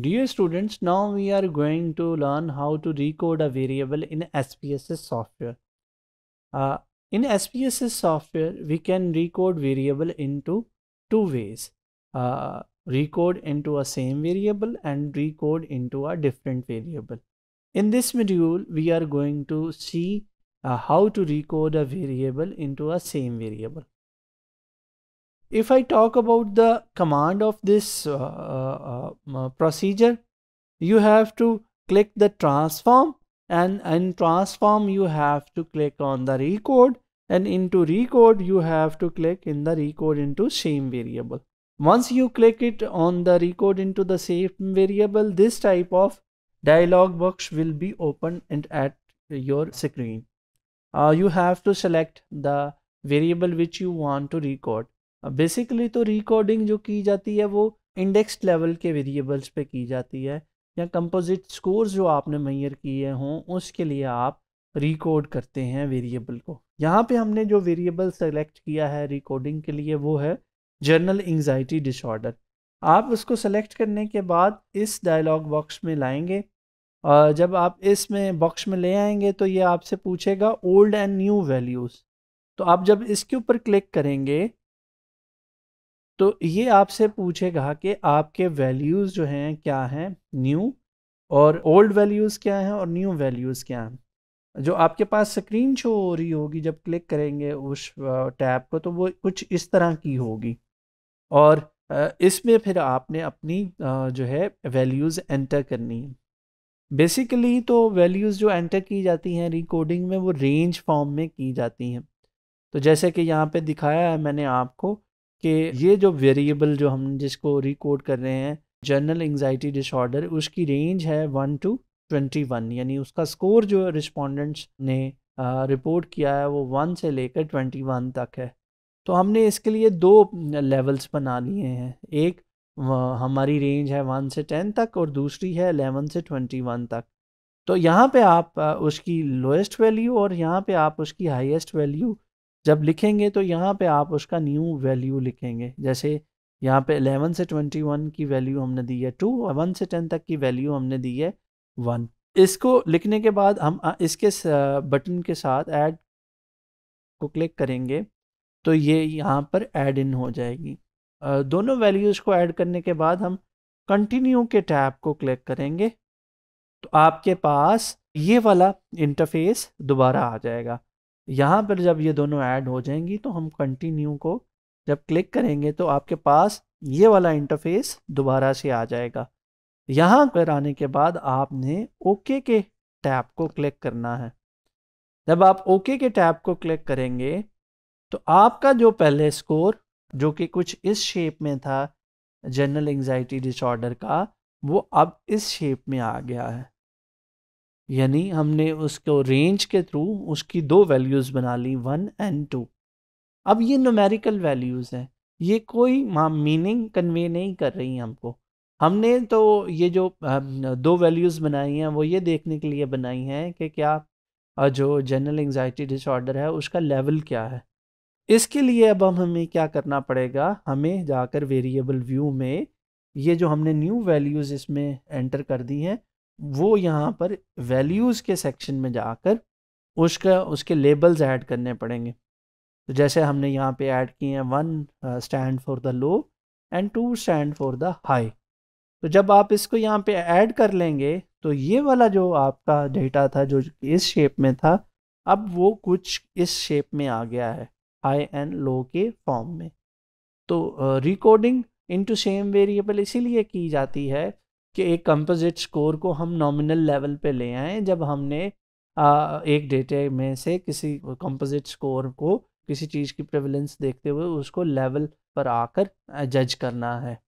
Dear students, now we are going to learn how to recode a variable in SPSS software. Uh, in SPSS software, we can recode variable into two ways. Uh, recode into a same variable and recode into a different variable. In this module, we are going to see uh, how to recode a variable into a same variable. If I talk about the command of this uh uh, uh, uh, procedure, you have to click the transform and in transform you have to click on the recode and into recode you have to click in the recode into same variable. Once you click it on the recode into the same variable, this type of dialog box will be open and at your screen. Uh, you have to select the variable which you want to record. Basically तो recording जो की जाती है वो index level के variables पे की जाती है या कंपोजिट स्कोर्स जो आपने मैयर किए हों उसके लिए आप रिकॉर्ड करते हैं वेरिएबल को यहाँ पे हमने जो वेरिएबल सेलेक्ट किया है रिकॉर्डिंग के लिए वो है जर्नल एंगजाइटी डिसऑर्डर आप उसको सेलेक्ट करने के बाद इस डायलॉग बॉक्स में लाएंगे और जब आप इसमें बॉक्स में ले आएंगे तो ये आपसे पूछेगा ओल्ड एंड न्यू वैल्यूज़ तो आप जब इसके ऊपर क्लिक करेंगे तो ये आपसे पूछेगा कि आपके वैल्यूज़ जो हैं क्या हैं न्यू और ओल्ड वैल्यूज़ क्या हैं और न्यू वैल्यूज़ क्या हैं जो आपके पास स्क्रीन शो हो रही होगी जब क्लिक करेंगे उस टैब को तो वो कुछ इस तरह की होगी और इसमें फिर आपने अपनी जो है वैल्यूज़ एंटर करनी है बेसिकली तो वैल्यूज़ जो एंटर की जाती हैं रिकॉर्डिंग में वो रेंज फॉर्म में की जाती हैं तो जैसे कि यहाँ पे दिखाया है मैंने आपको कि ये जो वेरिएबल जो हम जिसको रिकोड कर रहे हैं जनरल एंगजाइटी डिसऑर्डर उसकी रेंज है वन टू ट्वेंटी वन यानी उसका स्कोर जो रिस्पोंडेंट्स ने रिपोर्ट किया है वो वन से लेकर ट्वेंटी वन तक है तो हमने इसके लिए दो लेवल्स बना लिए हैं एक हमारी रेंज है वन से टेन तक और दूसरी है एलेवन से ट्वेंटी वन तक तो यहाँ पे आप उसकी लोएस्ट वैल्यू और यहाँ पे आप उसकी हाईएस्ट वैल्यू जब लिखेंगे तो यहाँ पे आप उसका न्यू वैल्यू लिखेंगे जैसे यहाँ पे 11 से 21 की वैल्यू हमने दी है टू वन से 10 तक की वैल्यू हमने दी है वन इसको लिखने के बाद हम इसके बटन के साथ ऐड को क्लिक करेंगे तो ये यहाँ पर ऐड इन हो जाएगी दोनों वैल्यूज़ को ऐड करने के बाद हम कंटिन्यू के टैब को क्लिक करेंगे तो आपके पास ये वाला इंटरफेस दोबारा आ जाएगा यहाँ पर जब ये दोनों ऐड हो जाएंगी तो हम कंटिन्यू को जब क्लिक करेंगे तो आपके पास ये वाला इंटरफेस दोबारा से आ जाएगा यहाँ पर आने के बाद आपने ओके के टैब को क्लिक करना है जब आप ओके के टैब को क्लिक करेंगे तो आपका जो पहले स्कोर जो कि कुछ इस शेप में था जनरल एंजाइटी डिसऑर्डर का वो अब इस शेप में आ गया है यानी हमने उसको रेंज के थ्रू उसकी दो वैल्यूज़ बना ली वन एंड टू अब ये नोमेरिकल वैल्यूज़ हैं ये कोई मीनिंग कन्वे नहीं कर रही हमको हमने तो ये जो दो वैल्यूज़ बनाई हैं वो ये देखने के लिए बनाई हैं कि क्या जो जनरल एंगजाइटी डिसऑर्डर है उसका लेवल क्या है इसके लिए अब हम हमें क्या करना पड़ेगा हमें जाकर वेरिएबल व्यू में ये जो हमने न्यू वैल्यूज़ इसमें एंटर कर दी हैं वो यहाँ पर वैल्यूज़ के सेक्शन में जाकर उसका उसके लेबल्स ऐड करने पड़ेंगे तो जैसे हमने यहाँ पे ऐड किए हैं one stand for the low and two stand for the high तो जब आप इसको यहाँ पे ऐड कर लेंगे तो ये वाला जो आपका डेटा था जो इस शेप में था अब वो कुछ इस शेप में आ गया है हाई एंड लो के फॉर्म में तो रिकॉर्डिंग इनटू सेम वेरिएबल इसीलिए की जाती है कि एक कंपोजिट स्कोर को हम नॉमिनल लेवल पे ले आए जब हमने आ, एक डेटे में से किसी कंपोजिट स्कोर को किसी चीज़ की प्रेवलेंस देखते हुए उसको लेवल पर आकर जज करना है